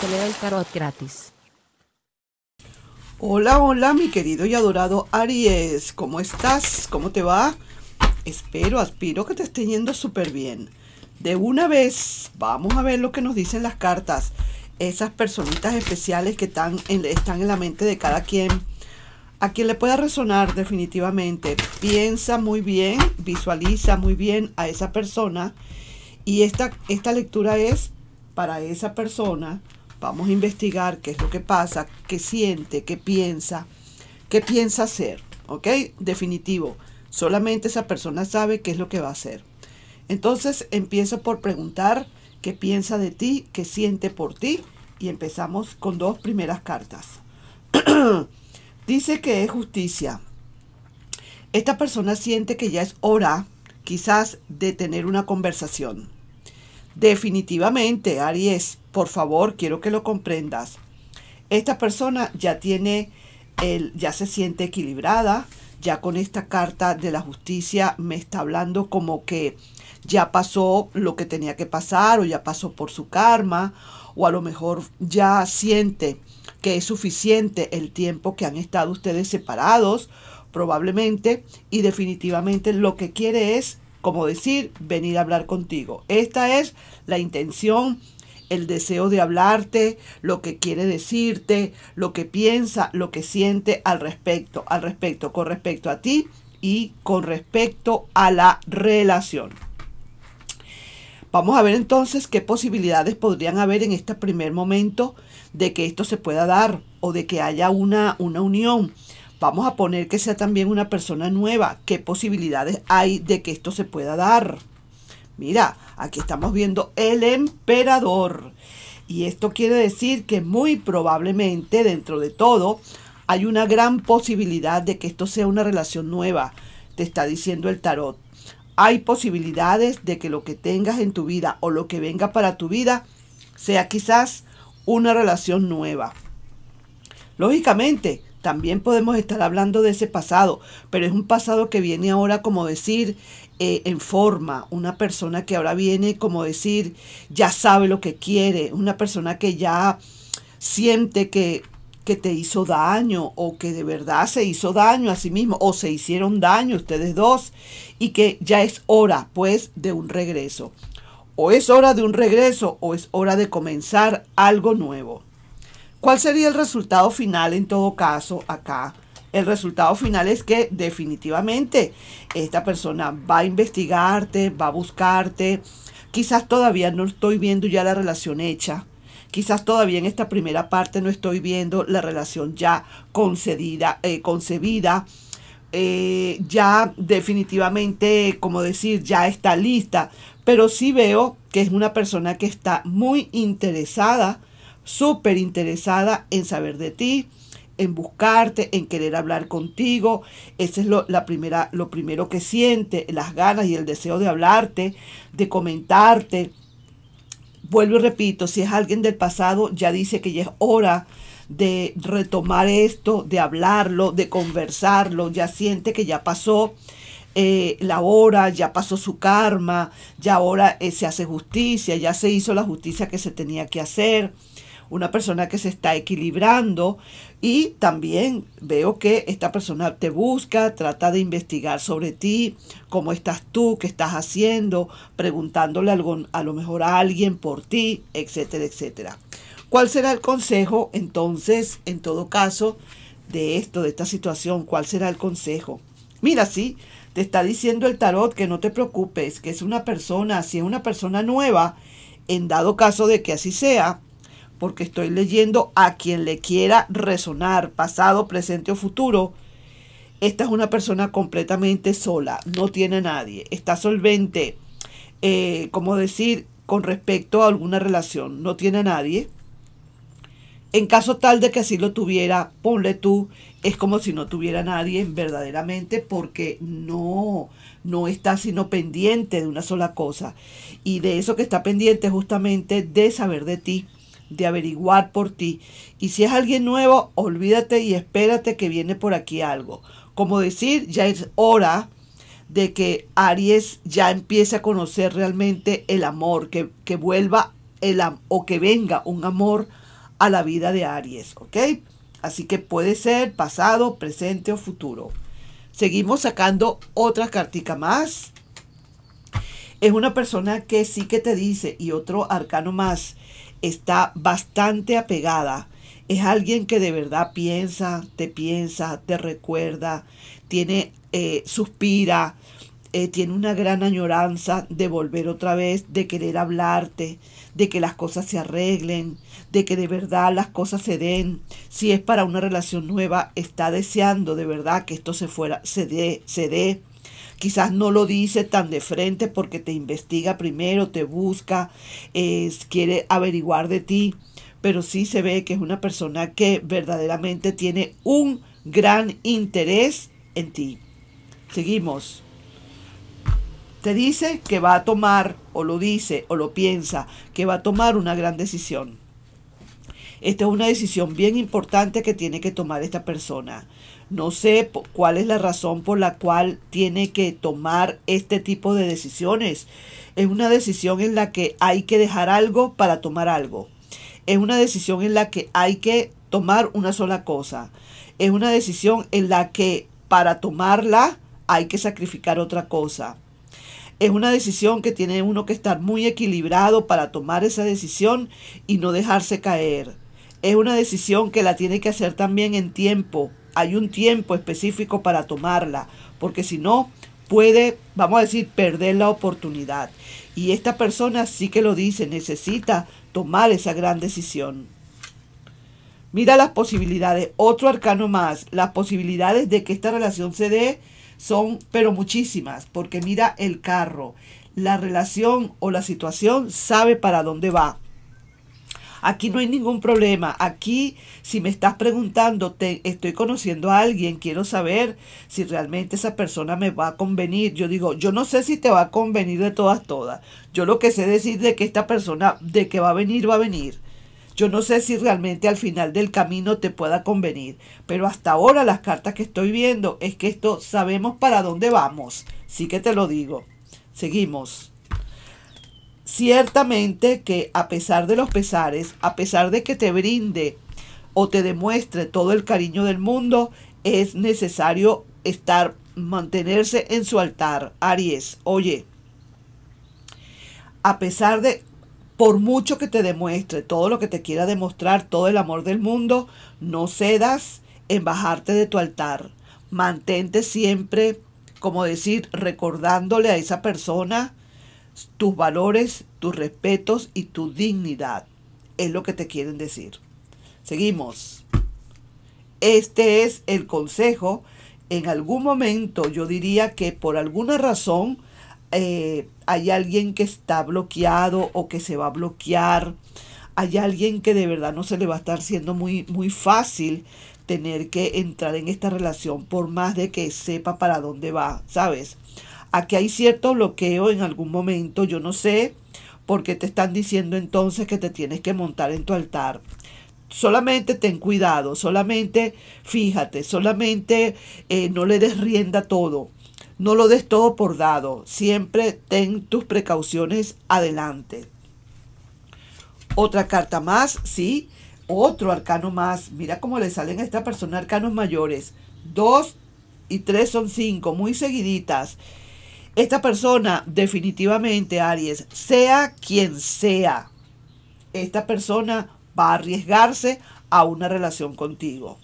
te leo el tarot gratis. Hola, hola, mi querido y adorado Aries. ¿Cómo estás? ¿Cómo te va? Espero, aspiro que te esté yendo súper bien. De una vez, vamos a ver lo que nos dicen las cartas. Esas personitas especiales que están en, están en la mente de cada quien. A quien le pueda resonar definitivamente. Piensa muy bien, visualiza muy bien a esa persona. Y esta, esta lectura es para esa persona Vamos a investigar qué es lo que pasa, qué siente, qué piensa, qué piensa hacer. ¿Ok? Definitivo. Solamente esa persona sabe qué es lo que va a hacer. Entonces empiezo por preguntar qué piensa de ti, qué siente por ti. Y empezamos con dos primeras cartas. Dice que es justicia. Esta persona siente que ya es hora quizás de tener una conversación Definitivamente, Aries, por favor, quiero que lo comprendas. Esta persona ya tiene, el, ya se siente equilibrada, ya con esta carta de la justicia me está hablando como que ya pasó lo que tenía que pasar o ya pasó por su karma o a lo mejor ya siente que es suficiente el tiempo que han estado ustedes separados probablemente y definitivamente lo que quiere es como decir, venir a hablar contigo. Esta es la intención, el deseo de hablarte, lo que quiere decirte, lo que piensa, lo que siente al respecto, al respecto, con respecto a ti y con respecto a la relación. Vamos a ver entonces qué posibilidades podrían haber en este primer momento de que esto se pueda dar o de que haya una, una unión. Vamos a poner que sea también una persona nueva. ¿Qué posibilidades hay de que esto se pueda dar? Mira, aquí estamos viendo el emperador. Y esto quiere decir que muy probablemente dentro de todo hay una gran posibilidad de que esto sea una relación nueva, te está diciendo el tarot. Hay posibilidades de que lo que tengas en tu vida o lo que venga para tu vida sea quizás una relación nueva. Lógicamente, también podemos estar hablando de ese pasado, pero es un pasado que viene ahora como decir eh, en forma, una persona que ahora viene como decir ya sabe lo que quiere, una persona que ya siente que, que te hizo daño o que de verdad se hizo daño a sí mismo o se hicieron daño ustedes dos y que ya es hora pues de un regreso. O es hora de un regreso o es hora de comenzar algo nuevo. ¿Cuál sería el resultado final en todo caso acá? El resultado final es que definitivamente esta persona va a investigarte, va a buscarte. Quizás todavía no estoy viendo ya la relación hecha. Quizás todavía en esta primera parte no estoy viendo la relación ya concedida, eh, concebida. Eh, ya definitivamente, como decir, ya está lista. Pero sí veo que es una persona que está muy interesada súper interesada en saber de ti, en buscarte, en querer hablar contigo. Ese es lo, la primera, lo primero que siente, las ganas y el deseo de hablarte, de comentarte. Vuelvo y repito, si es alguien del pasado, ya dice que ya es hora de retomar esto, de hablarlo, de conversarlo, ya siente que ya pasó. Eh, la hora, ya pasó su karma, ya ahora eh, se hace justicia, ya se hizo la justicia que se tenía que hacer una persona que se está equilibrando y también veo que esta persona te busca, trata de investigar sobre ti, cómo estás tú, qué estás haciendo, preguntándole a lo mejor a alguien por ti, etcétera, etcétera. ¿Cuál será el consejo entonces, en todo caso, de esto, de esta situación? ¿Cuál será el consejo? Mira, sí, te está diciendo el tarot que no te preocupes, que es una persona, si es una persona nueva, en dado caso de que así sea, porque estoy leyendo a quien le quiera resonar, pasado, presente o futuro. Esta es una persona completamente sola, no tiene a nadie, está solvente, eh, como decir, con respecto a alguna relación, no tiene a nadie. En caso tal de que así lo tuviera, ponle tú, es como si no tuviera nadie verdaderamente porque no, no está sino pendiente de una sola cosa. Y de eso que está pendiente justamente de saber de ti, de averiguar por ti. Y si es alguien nuevo, olvídate y espérate que viene por aquí algo. Como decir, ya es hora de que Aries ya empiece a conocer realmente el amor, que, vuelva el, o que venga un amor a la vida de Aries, ¿ok? Así que puede ser pasado, presente o futuro. Seguimos sacando otra cartica más. Es una persona que sí que te dice, y otro arcano más, está bastante apegada. Es alguien que de verdad piensa, te piensa, te recuerda, tiene, eh, suspira, eh, tiene una gran añoranza de volver otra vez, de querer hablarte, de que las cosas se arreglen, de que de verdad las cosas se den. Si es para una relación nueva, está deseando de verdad que esto se fuera, se dé, se dé. Quizás no lo dice tan de frente porque te investiga primero, te busca, quiere averiguar de ti, pero sí se ve que es una persona que verdaderamente tiene un gran interés en ti. Seguimos. Te dice que va a tomar, o lo dice, o lo piensa, que va a tomar una gran decisión. Esta es una decisión bien importante que tiene que tomar esta persona. No sé cuál es la razón por la cual tiene que tomar este tipo de decisiones. Es una decisión en la que hay que dejar algo para tomar algo. Es una decisión en la que hay que tomar una sola cosa. Es una decisión en la que para tomarla hay que sacrificar otra cosa. Es una decisión que tiene uno que estar muy equilibrado para tomar esa decisión y no dejarse caer es una decisión que la tiene que hacer también en tiempo. Hay un tiempo específico para tomarla, porque si no, puede, vamos a decir, perder la oportunidad. Y esta persona sí que lo dice, necesita tomar esa gran decisión. Mira las posibilidades, otro arcano más, las posibilidades de que esta relación se dé son, pero muchísimas, porque mira el carro, la relación o la situación sabe para dónde va. Aquí no hay ningún problema. Aquí, si me estás preguntando, te estoy conociendo a alguien, quiero saber si realmente esa persona me va a convenir. Yo digo, yo no sé si te va a convenir de todas, todas. Yo lo que sé decir de que esta persona, de que va a venir, va a venir. Yo no sé si realmente al final del camino te pueda convenir, pero hasta ahora las cartas que estoy viendo es que esto sabemos para dónde vamos. Sí que te lo digo. Seguimos. Ciertamente que a pesar de los pesares, a pesar de que te brinde o te demuestre todo el cariño del mundo, es necesario estar, mantenerse en su altar. Aries, oye, a pesar de, por mucho que te demuestre todo lo que te quiera demostrar, todo el amor del mundo, no cedas en bajarte de tu altar. Mantente siempre, como decir, recordándole a esa persona tus valores, tus respetos y tu dignidad. Es lo que te quieren decir. Seguimos. Este es el consejo. En algún momento yo diría que por alguna razón eh, hay alguien que está bloqueado o que se va a bloquear. Hay alguien que de verdad no se le va a estar siendo muy, muy fácil tener que entrar en esta relación por más de que sepa para dónde va, ¿sabes? Aquí hay cierto bloqueo en algún momento, yo no sé, porque te están diciendo entonces que te tienes que montar en tu altar. Solamente ten cuidado, solamente fíjate, solamente eh, no le des rienda todo, no lo des todo por dado, siempre ten tus precauciones adelante. Otra carta más, sí, otro arcano más. Mira cómo le salen a esta persona arcanos mayores. Dos y tres son cinco, muy seguiditas. Esta persona definitivamente, Aries, sea quien sea, esta persona va a arriesgarse a una relación contigo.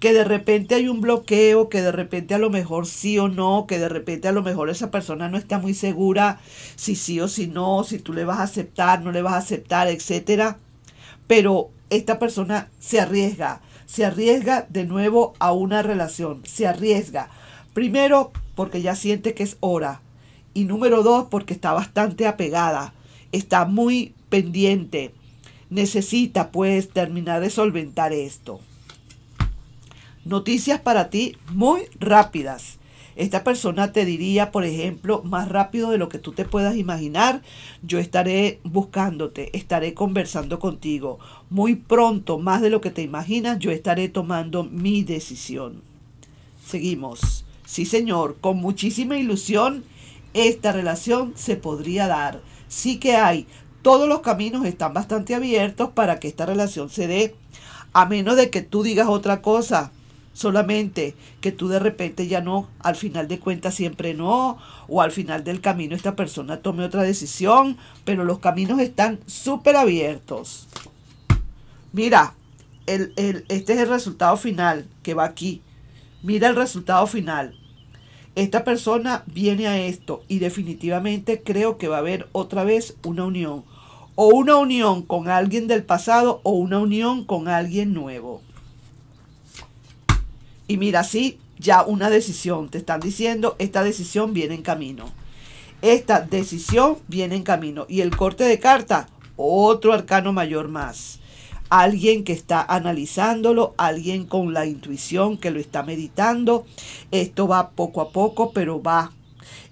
Que de repente hay un bloqueo, que de repente a lo mejor sí o no, que de repente a lo mejor esa persona no está muy segura si sí o si no, si tú le vas a aceptar, no le vas a aceptar, etc. Pero esta persona se arriesga, se arriesga de nuevo a una relación, se arriesga. Primero porque ya siente que es hora. Y número dos, porque está bastante apegada, está muy pendiente. Necesita pues terminar de solventar esto. Noticias para ti muy rápidas. Esta persona te diría, por ejemplo, más rápido de lo que tú te puedas imaginar, yo estaré buscándote, estaré conversando contigo. Muy pronto, más de lo que te imaginas, yo estaré tomando mi decisión. Seguimos. Sí, señor, con muchísima ilusión esta relación se podría dar. Sí que hay, todos los caminos están bastante abiertos para que esta relación se dé, a menos de que tú digas otra cosa. Solamente que tú de repente ya no, al final de cuentas siempre no, o al final del camino esta persona tome otra decisión, pero los caminos están súper abiertos. Mira, este es el resultado final que va aquí. Mira el resultado final. Esta persona viene a esto y definitivamente creo que va a haber otra vez una unión. O una unión con alguien del pasado o una unión con alguien nuevo. Y mira, sí, ya una decisión. Te están diciendo, esta decisión viene en camino. Esta decisión viene en camino. Y el corte de carta, otro arcano mayor más alguien que está analizándolo, alguien con la intuición que lo está meditando. Esto va poco a poco, pero va.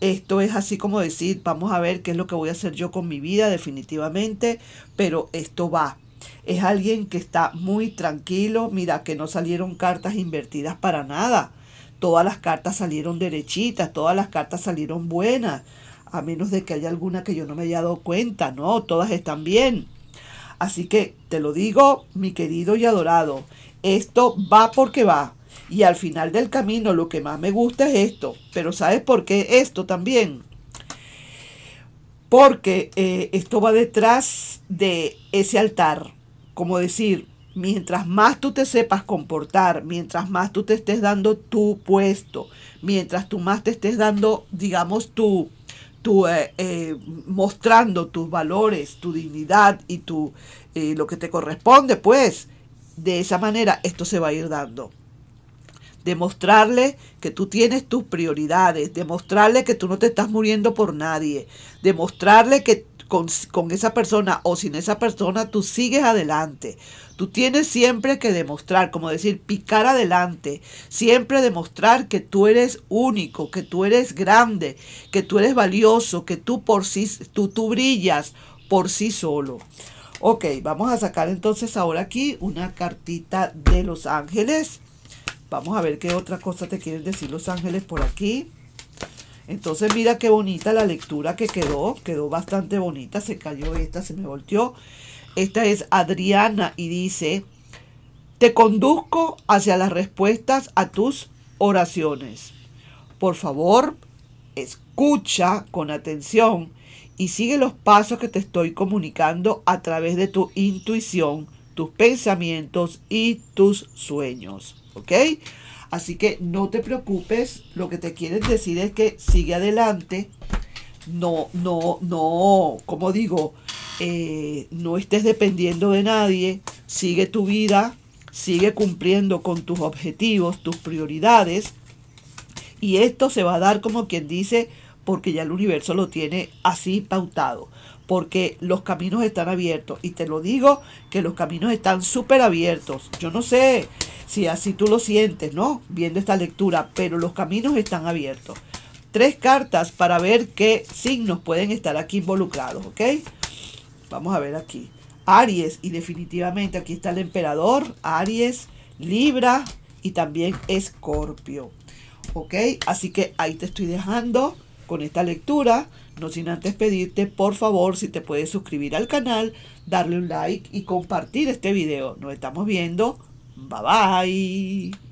Esto es así como decir, vamos a ver qué es lo que voy a hacer yo con mi vida definitivamente, pero esto va. Es alguien que está muy tranquilo, mira que no salieron cartas invertidas para nada. Todas las cartas salieron derechitas, todas las cartas salieron buenas, a menos de que haya alguna que yo no me haya dado cuenta, no, todas están bien Así que te lo digo, mi querido y adorado, esto va porque va. Y al final del camino lo que más me gusta es esto. Pero ¿sabes por qué esto también? Porque eh, esto va detrás de ese altar. Como decir, mientras más tú te sepas comportar, mientras más tú te estés dando tu puesto, mientras tú más te estés dando, digamos, tu tu, eh, eh, mostrando tus valores, tu dignidad y tu, eh, lo que te corresponde, pues de esa manera esto se va a ir dando. Demostrarle que tú tienes tus prioridades, demostrarle que tú no te estás muriendo por nadie, demostrarle que con, esa persona o sin esa persona, tú sigues adelante. Tú tienes siempre que demostrar, como decir, picar adelante, siempre demostrar que tú eres único, que tú eres grande, que tú eres valioso, que tú por sí, tú, tú brillas por sí solo. Ok, vamos a sacar entonces ahora aquí una cartita de los ángeles. Vamos a ver qué otra cosa te quieren decir los ángeles por aquí. Entonces mira qué bonita la lectura que quedó, quedó bastante bonita, se cayó esta, se me volteó. Esta es Adriana y dice, te conduzco hacia las respuestas a tus oraciones. Por favor, escucha con atención y sigue los pasos que te estoy comunicando a través de tu intuición, tus pensamientos y tus sueños. ¿Ok? Así que no te preocupes, lo que te quieren decir es que sigue adelante, no, no, no, como digo, eh, no estés dependiendo de nadie, sigue tu vida, sigue cumpliendo con tus objetivos, tus prioridades, y esto se va a dar como quien dice, porque ya el universo lo tiene así pautado porque los caminos están abiertos. Y te lo digo que los caminos están súper abiertos. Yo no sé si así tú lo sientes, ¿no? Viendo esta lectura, pero los caminos están abiertos. Tres cartas para ver qué signos pueden estar aquí involucrados, ¿ok? Vamos a ver aquí. Aries, y definitivamente aquí está el emperador, Aries, Libra y también Escorpio. ¿Ok? Así que ahí te estoy dejando con esta lectura. No sin antes pedirte, por favor, si te puedes suscribir al canal, darle un like y compartir este video. Nos estamos viendo. Bye bye.